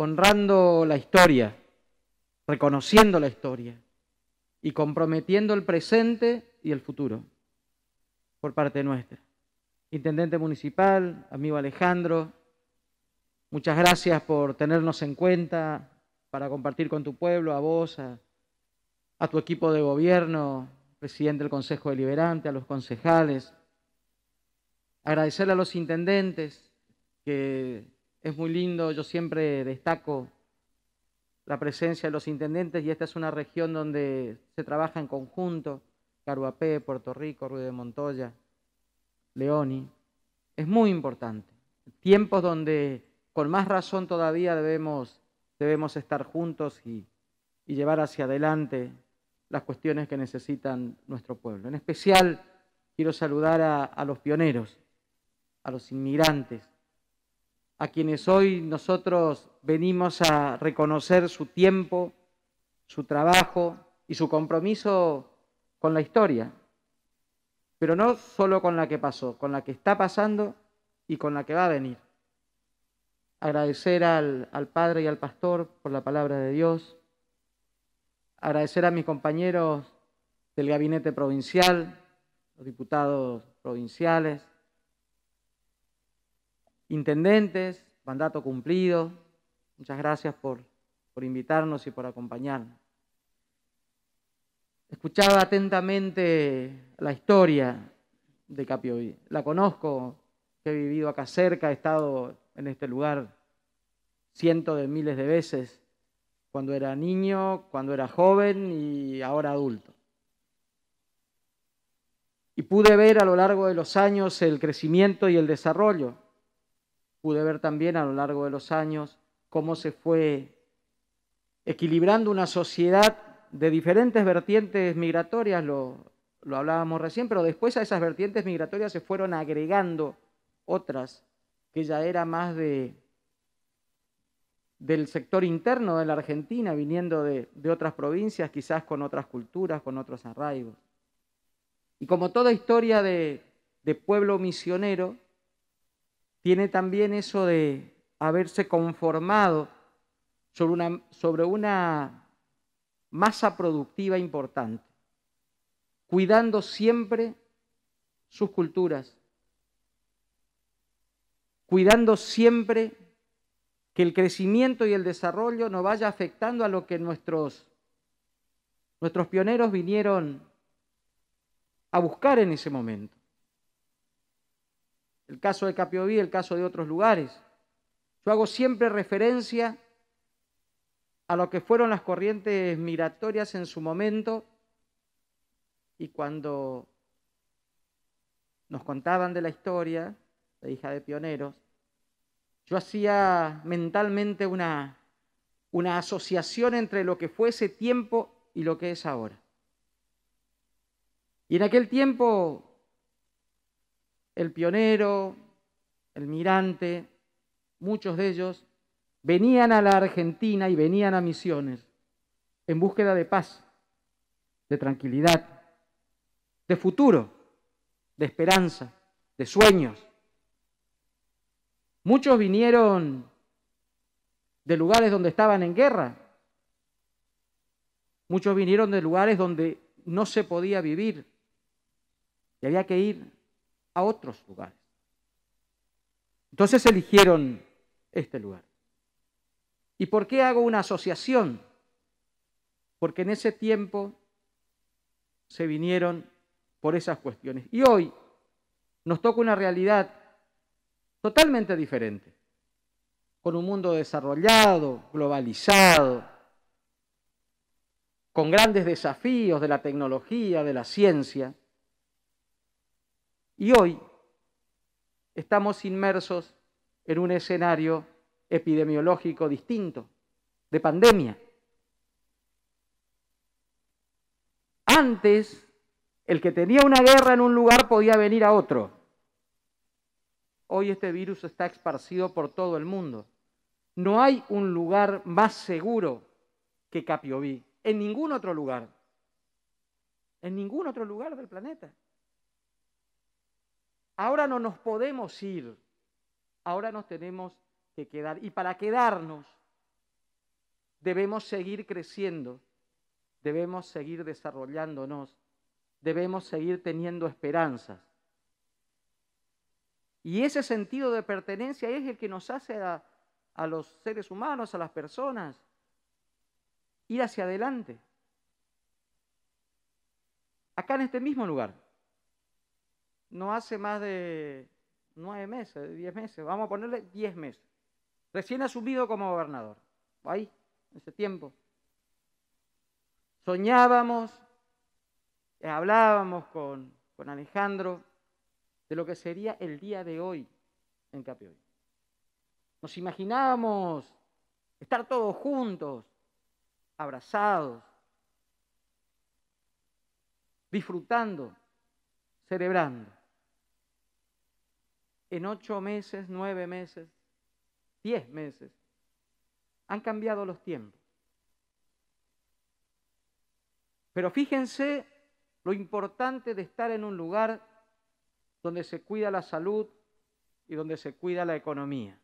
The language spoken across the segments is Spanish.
honrando la historia, reconociendo la historia y comprometiendo el presente y el futuro por parte nuestra. Intendente municipal, amigo Alejandro, muchas gracias por tenernos en cuenta, para compartir con tu pueblo, a vos, a, tu equipo de gobierno, presidente del Consejo Deliberante, a los concejales. Agradecerle a los intendentes que es muy lindo, yo siempre destaco la presencia de los intendentes y esta es una región donde se trabaja en conjunto, Caruapé, Puerto Rico, Ruiz de Montoya, Leoni, es muy importante. Tiempos donde con más razón todavía debemos, debemos estar juntos y, llevar hacia adelante las cuestiones que necesitan nuestro pueblo. En especial quiero saludar a los pioneros, a los inmigrantes, a quienes hoy nosotros venimos a reconocer su tiempo, su trabajo y su compromiso con la historia, pero no solo con la que pasó, con la que está pasando y con la que va a venir. Agradecer al, Padre y al Pastor por la palabra de Dios, agradecer a mis compañeros del gabinete provincial, los diputados provinciales, intendentes, mandato cumplido. Muchas gracias por, invitarnos y por acompañarnos. Escuchaba atentamente la historia de Capioví. La conozco, he vivido acá cerca, he estado en este lugar cientos de miles de veces, cuando era niño, cuando era joven y ahora adulto. Y pude ver a lo largo de los años el crecimiento y el desarrollo pude ver también a lo largo de los años cómo se fue equilibrando una sociedad de diferentes vertientes migratorias, lo, hablábamos recién, pero después a esas vertientes migratorias se fueron agregando otras que ya era más de, del sector interno de la Argentina, viniendo de, otras provincias, quizás con otras culturas, con otros arraigos. Y como toda historia de pueblo misionero, tiene también eso de haberse conformado sobre una, masa productiva importante, cuidando siempre sus culturas, cuidando siempre que el crecimiento y el desarrollo no vaya afectando a lo que nuestros, nuestros pioneros vinieron a buscar en ese momento el caso de Capioví, el caso de otros lugares. Yo hago siempre referencia a lo que fueron las corrientes migratorias en su momento y cuando nos contaban de la historia, la hija de pioneros, yo hacía mentalmente una, una asociación entre lo que fue ese tiempo y lo que es ahora. Y en aquel tiempo el pionero, el mirante, muchos de ellos, venían a la Argentina y venían a misiones en búsqueda de paz, de tranquilidad, de futuro, de esperanza, de sueños. Muchos vinieron de lugares donde estaban en guerra. Muchos vinieron de lugares donde no se podía vivir y había que ir a otros lugares. Entonces eligieron este lugar. ¿Y por qué hago una asociación? Porque en ese tiempo se vinieron por esas cuestiones. Y hoy nos toca una realidad totalmente diferente, con un mundo desarrollado, globalizado, con grandes desafíos de la tecnología, de la ciencia. Y hoy estamos inmersos en un escenario epidemiológico distinto, de pandemia. Antes, el que tenía una guerra en un lugar podía venir a otro. Hoy este virus está esparcido por todo el mundo. No hay un lugar más seguro que Capiobí, en ningún otro lugar, en ningún otro lugar del planeta. Ahora no nos podemos ir, ahora nos tenemos que quedar. Y para quedarnos debemos seguir creciendo, debemos seguir desarrollándonos, debemos seguir teniendo esperanzas. Y ese sentido de pertenencia es el que nos hace a, los seres humanos, a las personas, ir hacia adelante. Acá en este mismo lugar no hace más de nueve meses, diez meses, vamos a ponerle diez meses, recién asumido como gobernador, ahí, en ese tiempo. Soñábamos, eh, hablábamos con, Alejandro de lo que sería el día de hoy en Capioy. Nos imaginábamos estar todos juntos, abrazados, disfrutando, celebrando en ocho meses, nueve meses, diez meses. Han cambiado los tiempos. Pero fíjense lo importante de estar en un lugar donde se cuida la salud y donde se cuida la economía.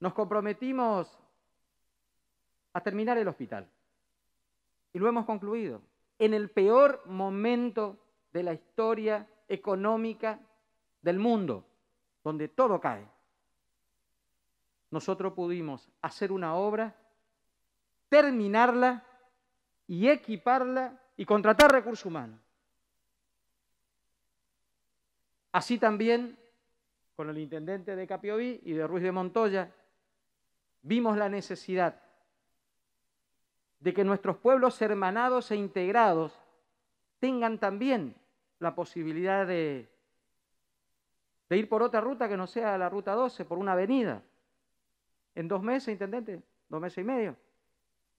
Nos comprometimos a terminar el hospital y lo hemos concluido en el peor momento de la historia económica del mundo, donde todo cae. Nosotros pudimos hacer una obra, terminarla y equiparla y contratar recursos humanos. Así también con el intendente de Capiobí y de Ruiz de Montoya, vimos la necesidad de que nuestros pueblos hermanados e integrados tengan también la posibilidad de de ir por otra ruta que no sea la ruta 12, por una avenida. En dos meses, intendente, dos meses y medio.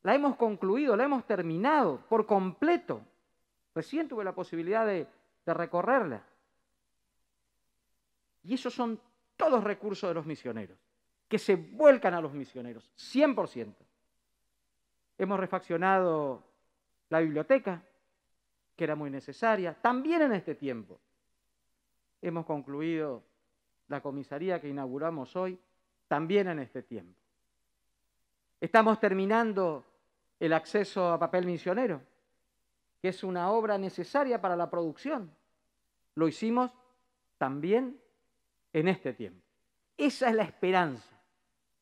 La hemos concluido, la hemos terminado por completo. Recién tuve la posibilidad de, recorrerla. Y esos son todos recursos de los misioneros, que se vuelcan a los misioneros, 100%. Hemos refaccionado la biblioteca, que era muy necesaria, también en este tiempo hemos concluido la comisaría que inauguramos hoy también en este tiempo. Estamos terminando el acceso a papel misionero, que es una obra necesaria para la producción. Lo hicimos también en este tiempo. Esa es la esperanza,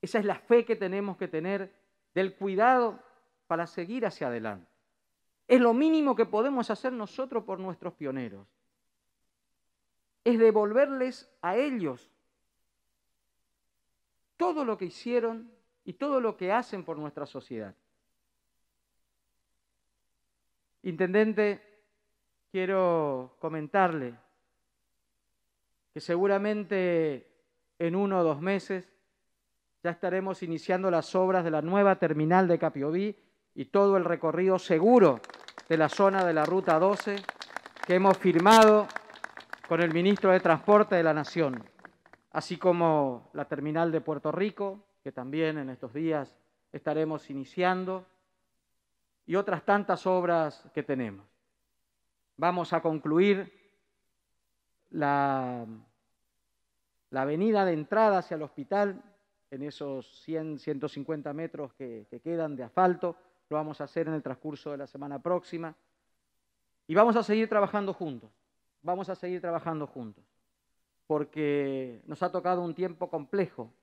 esa es la fe que tenemos que tener del cuidado para seguir hacia adelante. Es lo mínimo que podemos hacer nosotros por nuestros pioneros es devolverles a ellos todo lo que hicieron y todo lo que hacen por nuestra sociedad. Intendente, quiero comentarle que seguramente en uno o dos meses ya estaremos iniciando las obras de la nueva terminal de Capiobí y todo el recorrido seguro de la zona de la Ruta 12 que hemos firmado con el ministro de Transporte de la Nación, así como la terminal de Puerto Rico, que también en estos días estaremos iniciando, y otras tantas obras que tenemos. Vamos a concluir la, la avenida de entrada hacia el hospital, en esos 100, 150 metros que quedan de asfalto, lo vamos a hacer en el transcurso de la semana próxima, y vamos a seguir trabajando juntos vamos a seguir trabajando juntos, porque nos ha tocado un tiempo complejo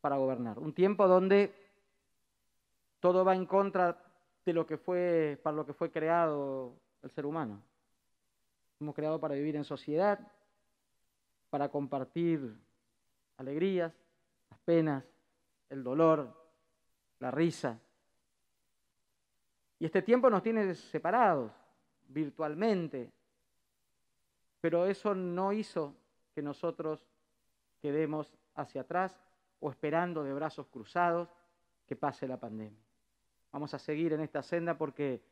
para gobernar, un tiempo donde todo va en contra de lo que fue, para lo que fue creado el ser humano. Hemos creado para vivir en sociedad, para compartir alegrías, las penas, el dolor, la risa. Y este tiempo nos tiene separados virtualmente, pero eso no hizo que nosotros quedemos hacia atrás o esperando de brazos cruzados que pase la pandemia. Vamos a seguir en esta senda porque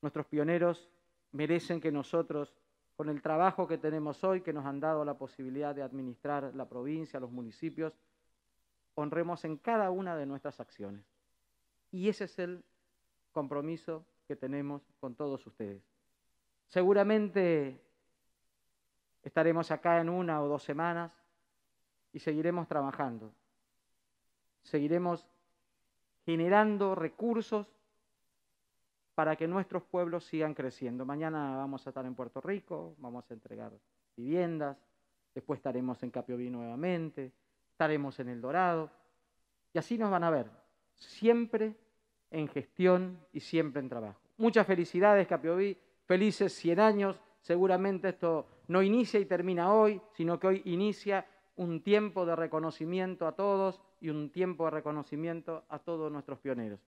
nuestros pioneros merecen que nosotros, con el trabajo que tenemos hoy, que nos han dado la posibilidad de administrar la provincia, los municipios, honremos en cada una de nuestras acciones. Y ese es el compromiso que tenemos con todos ustedes. Seguramente Estaremos acá en una o dos semanas y seguiremos trabajando. Seguiremos generando recursos para que nuestros pueblos sigan creciendo. Mañana vamos a estar en Puerto Rico, vamos a entregar viviendas, después estaremos en Capiobí nuevamente, estaremos en El Dorado, y así nos van a ver, siempre en gestión y siempre en trabajo. Muchas felicidades, Capiobí, felices 100 años, seguramente esto no inicia y termina hoy, sino que hoy inicia un tiempo de reconocimiento a todos y un tiempo de reconocimiento a todos nuestros pioneros.